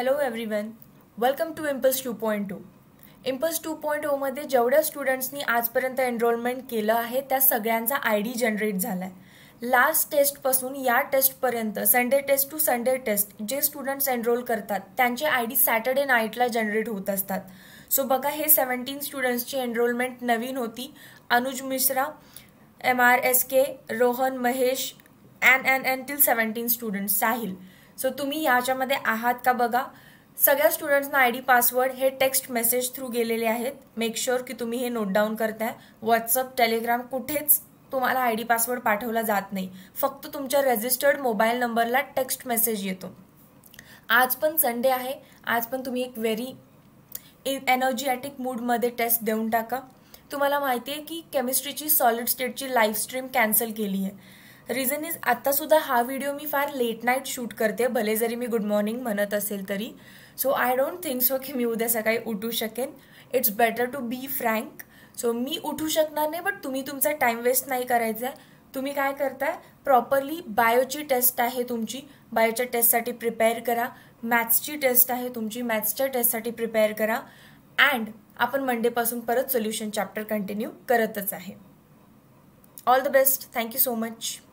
hello one welcome to impulse two point two impulse two point ओमध्ये जेवढ्या स्टुडंट्सनी आजपर्यंत enrolment केलं आहे त्या सगळ्यांचा आय डी जनरेट झाला आहे लास्ट टेस्टपासून या टेस्टपर्यंत Sunday test to Sunday test जे स्टुडंट्स एनरोल करतात त्यांचे आय डी सॅटर्डे नाईटला जनरेट होत असतात सो बघा हे सेवन्टीन स्टुडंट्सची एनरोलमेंट नवीन होती Anuj Mishra M R S K Rohan Mahesh and and and till seventeen students Sahil so तुम्ही याच्यामध्ये आहात का बघा सगळ्या स्टुडंट्सना आय डी पासवर्ड हे टेक्स्ट मेसेज थ्रू गेलेले आहेत मेक शुअर की तुम्ही हे नोट डाऊन करताय व्हॉट्सअप टेलिग्राम कुठेच तुम्हाला आय डी पासवर्ड पाठवला जात नाही फक्त तुमच्या रजिस्टर्ड मोबाईल नंबरला टेक्स्ट मेसेज येतो आज पण संडे आहे आज पण तुम्ही एक व्हेरी एनर्जिॲटिक मूडमध्ये टेस्ट देऊन टाका तुम्हाला माहिती आहे की केमिस्ट्रीची सॉलिड स्टेटची लाईव्ह स्ट्रीम कॅन्सल केली आहे रिझन इज आत्तासुद्धा हा व्हिडिओ मी फार लेट नाईट शूट करते भले जरी मी गुड मॉर्निंग म्हणत असेल तरी so I don't think so की मी उद्या सकाळी उठू शकेन it's better to be frank so मी उठू शकणार नाही बट तुम्ही तुमचा टाईम वेस्ट नाही करायचा आहे तुम्ही काय करताय प्रॉपरली बायोची टेस्ट आहे तुमची बायोच्या टेस्टसाठी प्रिपेअर करा मॅथ्सची टेस्ट आहे तुमची मॅथ्सच्या टेस्टसाठी प्रिपेअर करा अँड आपण मंडेपासून परत सोल्युशन चॅप्टर कंटिन्यू करतच आहे all the best thank you so much